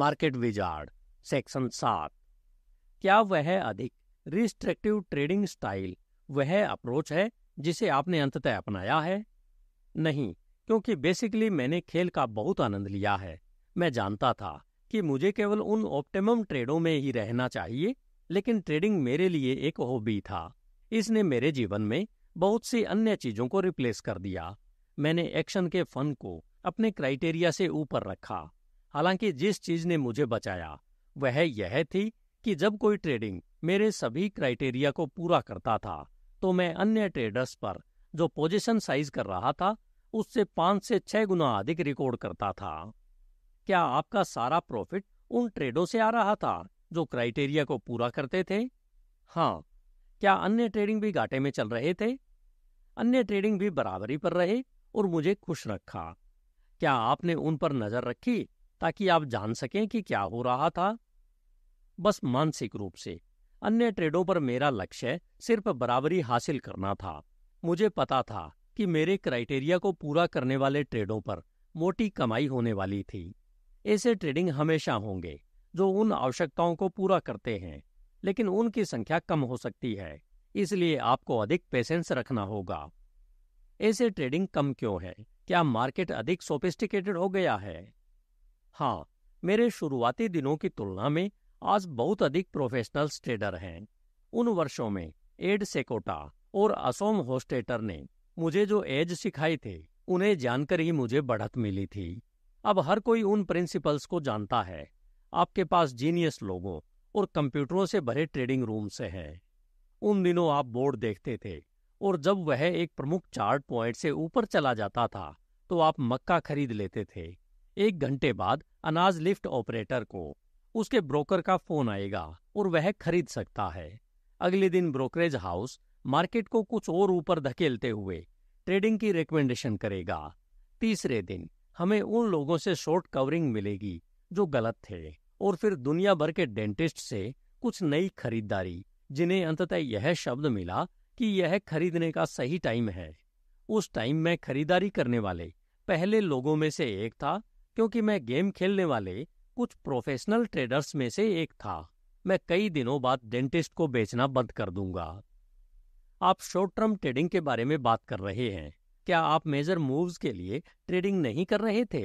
market wizard section सात क्या वह अधिक रिस्ट्रिक्टिव ट्रेडिंग स्टाइल वह अप्रोच है जिसे आपने अंततः अपनाया है नहीं क्योंकि बेसिकली मैंने खेल का बहुत आनंद लिया है मैं जानता था कि मुझे केवल उन ऑप्टिमम ट्रेडों में ही रहना चाहिए लेकिन ट्रेडिंग मेरे लिए एक हॉबी था इसने मेरे जीवन में बहुत सी अन्य चीजों को रिप्लेस कर दिया मैंने एक्शन के फन को अपने क्राइटेरिया से ऊपर रखा हालांकि जिस चीज ने मुझे बचाया वह यह थी कि जब कोई ट्रेडिंग मेरे सभी क्राइटेरिया को पूरा करता था तो मैं अन्य ट्रेडर्स पर जो पोजीशन साइज कर रहा था उससे पांच से छह गुना अधिक रिकॉर्ड करता था क्या आपका सारा प्रॉफिट उन ट्रेडों से आ रहा था जो क्राइटेरिया को पूरा करते थे हाँ क्या अन्य ट्रेडिंग भी घाटे में चल रहे थे अन्य ट्रेडिंग भी बराबरी पर रहे और मुझे खुश रखा क्या आपने उन पर नजर रखी ताकि आप जान सकें कि क्या हो रहा था बस मानसिक रूप से अन्य ट्रेडों पर मेरा लक्ष्य सिर्फ बराबरी हासिल करना था मुझे पता था कि मेरे क्राइटेरिया को पूरा करने वाले ट्रेडों पर मोटी कमाई होने वाली थी ऐसे ट्रेडिंग हमेशा होंगे जो उन आवश्यकताओं को पूरा करते हैं लेकिन उनकी संख्या कम हो सकती है इसलिए आपको अधिक पेशेंस रखना होगा ऐसे ट्रेडिंग कम क्यों है क्या मार्केट अधिक सोफिस्टिकेटेड हो गया है हाँ मेरे शुरुआती दिनों की तुलना में आज बहुत अधिक प्रोफेशनल ट्रेडर हैं उन वर्षों में एड सेकोटा और असोम होस्टेटर ने मुझे जो एज सिखाए थे उन्हें जानकर ही मुझे बढ़त मिली थी अब हर कोई उन प्रिंसिपल्स को जानता है आपके पास जीनियस लोगों और कंप्यूटरों से भरे ट्रेडिंग रूम से हैं उन दिनों आप बोर्ड देखते थे और जब वह एक प्रमुख चार्ट पॉइंट से ऊपर चला जाता था तो आप मक्का खरीद लेते थे एक घंटे बाद अनाज लिफ्ट ऑपरेटर को उसके ब्रोकर का फोन आएगा और वह खरीद सकता है अगले दिन ब्रोकरेज हाउस मार्केट को कुछ और ऊपर धकेलते हुए ट्रेडिंग की रिकमेंडेशन करेगा तीसरे दिन हमें उन लोगों से शॉर्ट कवरिंग मिलेगी जो गलत थे और फिर दुनिया भर के डेंटिस्ट से कुछ नई खरीदारी जिन्हें अंततः यह शब्द मिला कि यह खरीदने का सही टाइम है उस टाइम में खरीदारी करने वाले पहले लोगों में से एक था क्योंकि मैं गेम खेलने वाले कुछ प्रोफेशनल ट्रेडर्स में से एक था मैं कई दिनों बाद डेंटिस्ट को बेचना बंद कर दूंगा आप शॉर्ट टर्म ट्रेडिंग के बारे में बात कर रहे हैं क्या आप मेजर मूव्स के लिए ट्रेडिंग नहीं कर रहे थे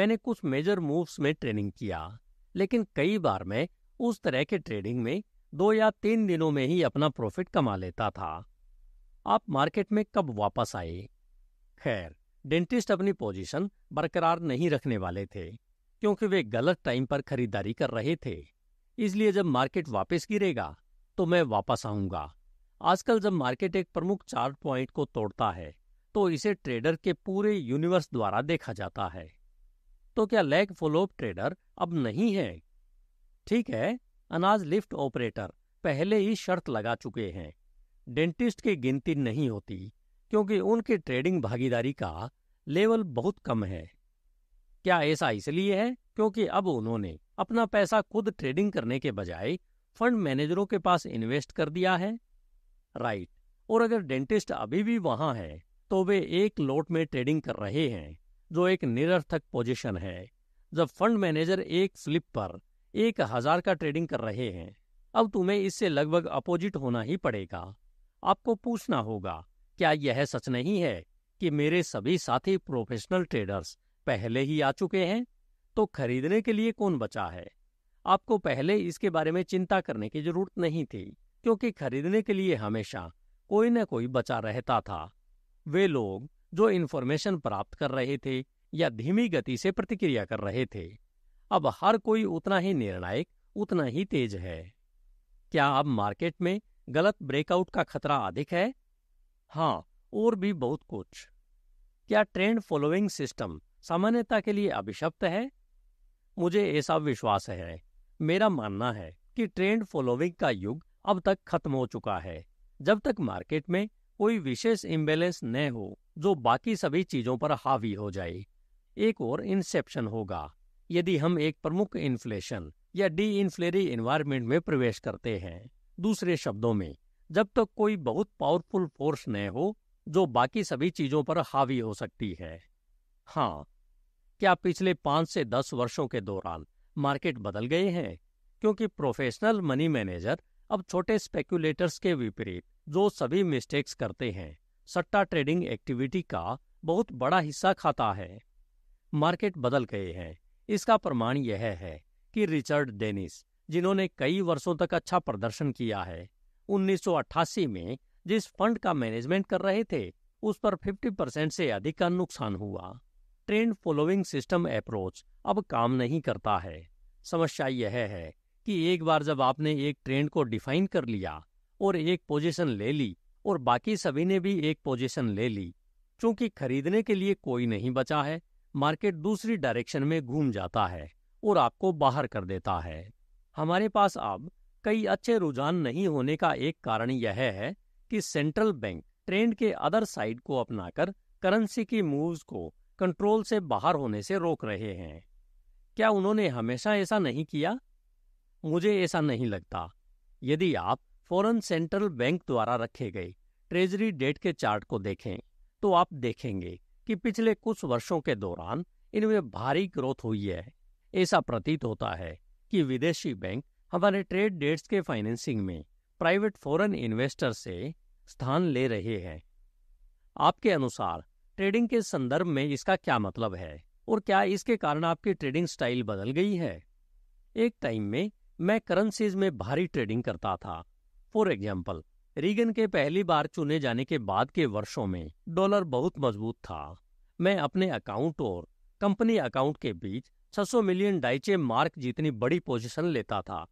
मैंने कुछ मेजर मूव्स में ट्रेनिंग किया लेकिन कई बार मैं उस तरह के ट्रेडिंग में दो या तीन दिनों में ही अपना प्रॉफिट कमा लेता था आप मार्केट में कब वापस आए खैर डेंटिस्ट अपनी पोजीशन बरकरार नहीं रखने वाले थे क्योंकि वे गलत टाइम पर खरीदारी कर रहे थे इसलिए जब मार्केट वापस गिरेगा तो मैं वापस आऊंगा आजकल जब मार्केट एक प्रमुख चार्ट पॉइंट को तोड़ता है तो इसे ट्रेडर के पूरे यूनिवर्स द्वारा देखा जाता है तो क्या लेग फ्लोप ट्रेडर अब नहीं है ठीक है अनाज लिफ्ट ऑपरेटर पहले ही शर्त लगा चुके हैं डेंटिस्ट की गिनती नहीं होती क्योंकि उनकी ट्रेडिंग भागीदारी का लेवल बहुत कम है क्या ऐसा इसलिए है क्योंकि अब उन्होंने अपना पैसा खुद ट्रेडिंग करने के बजाय फंड मैनेजरों के पास इन्वेस्ट कर दिया है राइट और अगर डेंटिस्ट अभी भी वहां है तो वे एक लोट में ट्रेडिंग कर रहे हैं जो एक निरर्थक पोजीशन है जब फंड मैनेजर एक स्लिप पर एक हजार का ट्रेडिंग कर रहे हैं अब तुम्हें इससे लगभग अपोजिट होना ही पड़ेगा आपको पूछना होगा क्या यह सच नहीं है कि मेरे सभी साथी प्रोफेशनल ट्रेडर्स पहले ही आ चुके हैं तो खरीदने के लिए कौन बचा है आपको पहले इसके बारे में चिंता करने की जरूरत नहीं थी क्योंकि खरीदने के लिए हमेशा कोई न कोई बचा रहता था वे लोग जो इन्फॉर्मेशन प्राप्त कर रहे थे या धीमी गति से प्रतिक्रिया कर रहे थे अब हर कोई उतना ही निर्णायक उतना ही तेज है क्या अब मार्केट में गलत ब्रेकआउट का खतरा अधिक है हाँ और भी बहुत कुछ क्या ट्रेंड फॉलोइंग सिस्टम सामान्यता के लिए अभिशप्त है मुझे ऐसा विश्वास है मेरा मानना है कि ट्रेंड फॉलोइंग का युग अब तक खत्म हो चुका है जब तक मार्केट में कोई विशेष इम्बेलेंस न हो जो बाकी सभी चीजों पर हावी हो जाए एक और इंसेप्शन होगा यदि हम एक प्रमुख इन्फ्लेशन या डी इन्फ्लेरी इन्वायरमेंट में प्रवेश करते हैं दूसरे शब्दों में जब तक तो कोई बहुत पावरफुल फोर्स न हो जो बाकी सभी चीजों पर हावी हो सकती है हाँ क्या पिछले पांच से दस वर्षों के दौरान मार्केट बदल गए हैं क्योंकि प्रोफेशनल मनी मैनेजर अब छोटे स्पेक्यूलेटर्स के विपरीत जो सभी मिस्टेक्स करते हैं सट्टा ट्रेडिंग एक्टिविटी का बहुत बड़ा हिस्सा खाता है मार्केट बदल गए हैं इसका प्रमाण यह है कि रिचर्ड डेनिस जिन्होंने कई वर्षों तक अच्छा प्रदर्शन किया है 1988 में जिस फंड का मैनेजमेंट कर रहे थे उस पर 50 परसेंट से अधिक का नुकसान हुआ ट्रेंड फॉलोइंग सिस्टम अप्रोच अब काम नहीं करता है समस्या यह है कि एक बार जब आपने एक ट्रेंड को डिफाइन कर लिया और एक पोजीशन ले ली और बाकी सभी ने भी एक पोजीशन ले ली चूंकि खरीदने के लिए कोई नहीं बचा है मार्केट दूसरी डायरेक्शन में घूम जाता है और आपको बाहर कर देता है हमारे पास अब कई अच्छे रुझान नहीं होने का एक कारण यह है कि सेंट्रल बैंक ट्रेंड के अदर साइड को अपनाकर करेंसी की मूव्स को कंट्रोल से बाहर होने से रोक रहे हैं क्या उन्होंने हमेशा ऐसा नहीं किया मुझे ऐसा नहीं लगता यदि आप फॉरेन सेंट्रल बैंक द्वारा रखे गए ट्रेजरी डेट के चार्ट को देखें तो आप देखेंगे कि पिछले कुछ वर्षों के दौरान इनमें भारी ग्रोथ हुई है ऐसा प्रतीत होता है कि विदेशी बैंक हमारे ट्रेड डेट्स के फाइनेंसिंग में प्राइवेट फॉरेन इन्वेस्टर से स्थान ले रहे हैं आपके अनुसार ट्रेडिंग के संदर्भ में इसका क्या मतलब है और क्या इसके कारण आपकी ट्रेडिंग स्टाइल बदल गई है एक टाइम में मैं करेंसीज में भारी ट्रेडिंग करता था फॉर एग्जाम्पल रीगन के पहली बार चुने जाने के बाद के वर्षों में डॉलर बहुत मजबूत था मैं अपने अकाउंट और कंपनी अकाउंट के बीच 600 मिलियन डाइचे मार्क जितनी बड़ी पोजीशन लेता था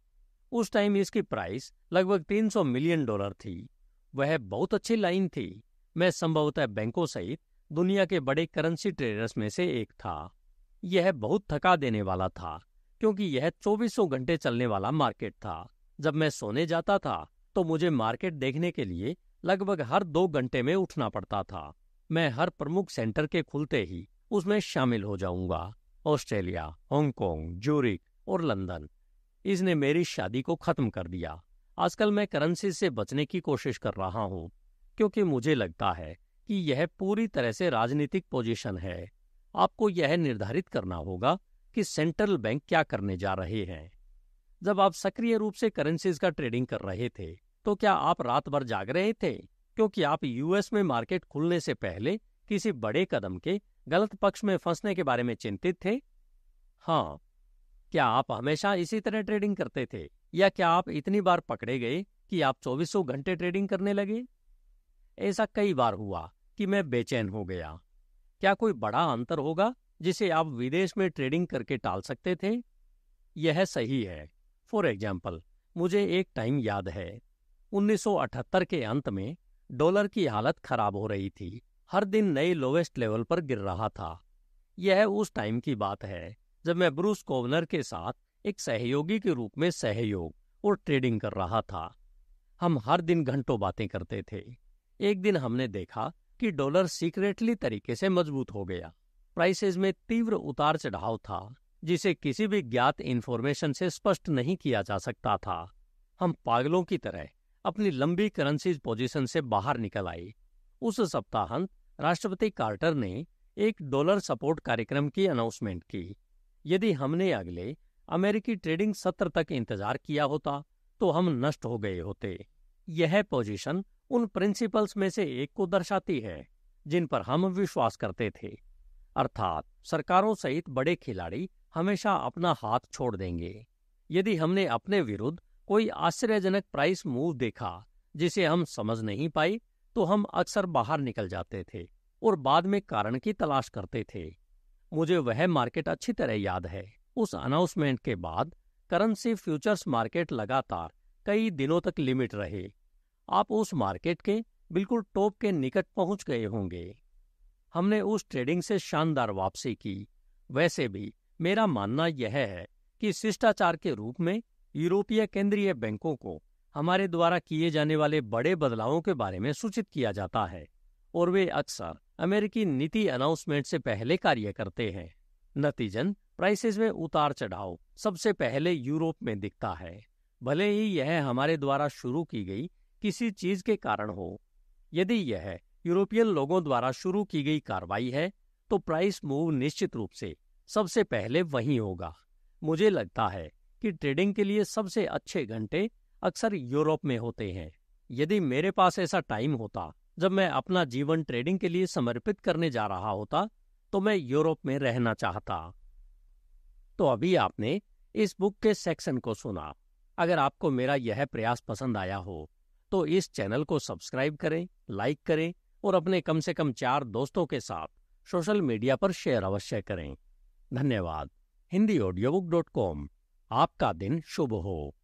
उस टाइम इसकी प्राइस लगभग 300 मिलियन डॉलर थी वह बहुत अच्छी लाइन थी मैं संभवतः बैंकों सहित दुनिया के बड़े करेंसी ट्रेडर्स में से एक था यह बहुत थका देने वाला था क्योंकि यह चौबीसों घंटे चलने वाला मार्केट था जब मैं सोने जाता था तो मुझे मार्केट देखने के लिए लगभग हर दो घंटे में उठना पड़ता था मैं हर प्रमुख सेंटर के खुलते ही उसमें शामिल हो जाऊंगा ऑस्ट्रेलिया हांगकांग जूरिक और लंदन इसने मेरी शादी को खत्म कर दिया आजकल मैं करंसी से बचने की कोशिश कर रहा हूँ क्योंकि मुझे लगता है कि यह पूरी तरह से राजनीतिक पोजीशन है आपको यह निर्धारित करना होगा कि सेंट्रल बैंक क्या करने जा रहे हैं जब आप सक्रिय रूप से करेंसीज का ट्रेडिंग कर रहे थे तो क्या आप रात भर जाग रहे थे क्योंकि आप यूएस में मार्केट खुलने से पहले किसी बड़े कदम के गलत पक्ष में फंसने के बारे में चिंतित थे हाँ क्या आप हमेशा इसी तरह ट्रेडिंग करते थे या क्या आप इतनी बार पकड़े गए कि आप चौबीसों घंटे ट्रेडिंग करने लगे ऐसा कई बार हुआ कि मैं बेचैन हो गया क्या कोई बड़ा अंतर होगा जिसे आप विदेश में ट्रेडिंग करके टाल सकते थे यह सही है फॉर एग्जाम्पल मुझे एक टाइम याद है 1978 के अंत में डॉलर की हालत खराब हो रही थी हर दिन नए लोवेस्ट लेवल पर गिर रहा था यह उस टाइम की बात है जब मैं ब्रूस कोवनर के साथ एक सहयोगी के रूप में सहयोग और ट्रेडिंग कर रहा था हम हर दिन घंटों बातें करते थे एक दिन हमने देखा कि डॉलर सीक्रेटली तरीके से मजबूत हो गया प्राइसेस में तीव्र उतार चढ़ाव था जिसे किसी भी ज्ञात इन्फॉर्मेशन से स्पष्ट नहीं किया जा सकता था हम पागलों की तरह अपनी लंबी करेंसी पोजीशन से बाहर निकल आए उस सप्ताहांत राष्ट्रपति कार्टर ने एक डॉलर सपोर्ट कार्यक्रम की अनाउंसमेंट की यदि हमने अगले अमेरिकी ट्रेडिंग सत्र तक इंतजार किया होता तो हम नष्ट हो गए होते यह पोजीशन उन प्रिंसिपल्स में से एक को दर्शाती है जिन पर हम विश्वास करते थे अर्थात सरकारों सहित बड़े खिलाड़ी हमेशा अपना हाथ छोड़ देंगे यदि हमने अपने विरुद्ध कोई आश्चर्यजनक प्राइस मूव देखा जिसे हम समझ नहीं पाई तो हम अक्सर बाहर निकल जाते थे और बाद में कारण की तलाश करते थे मुझे वह मार्केट अच्छी तरह याद है उस अनाउंसमेंट के बाद करंसी फ्यूचर्स मार्केट लगातार कई दिनों तक लिमिट रहे आप उस मार्केट के बिल्कुल टॉप के निकट पहुंच गए होंगे हमने उस ट्रेडिंग से शानदार वापसी की वैसे भी मेरा मानना यह है कि शिष्टाचार के रूप में यूरोपीय केंद्रीय बैंकों को हमारे द्वारा किए जाने वाले बड़े बदलावों के बारे में सूचित किया जाता है और वे अक्सर अमेरिकी नीति अनाउंसमेंट से पहले कार्य करते हैं नतीजन प्राइसेस में उतार चढ़ाव सबसे पहले यूरोप में दिखता है भले ही यह हमारे द्वारा शुरू की गई किसी चीज के कारण हो यदि यह यूरोपियन लोगों द्वारा शुरू की गई कार्रवाई है तो प्राइस मूव निश्चित रूप से सबसे पहले वहीं होगा मुझे लगता है कि ट्रेडिंग के लिए सबसे अच्छे घंटे अक्सर यूरोप में होते हैं यदि मेरे पास ऐसा टाइम होता जब मैं अपना जीवन ट्रेडिंग के लिए समर्पित करने जा रहा होता तो मैं यूरोप में रहना चाहता तो अभी आपने इस बुक के सेक्शन को सुना अगर आपको मेरा यह प्रयास पसंद आया हो तो इस चैनल को सब्सक्राइब करें लाइक करें और अपने कम से कम चार दोस्तों के साथ सोशल मीडिया पर शेयर अवश्य करें धन्यवाद Hindi audio book dot com आपका दिन शुभ हो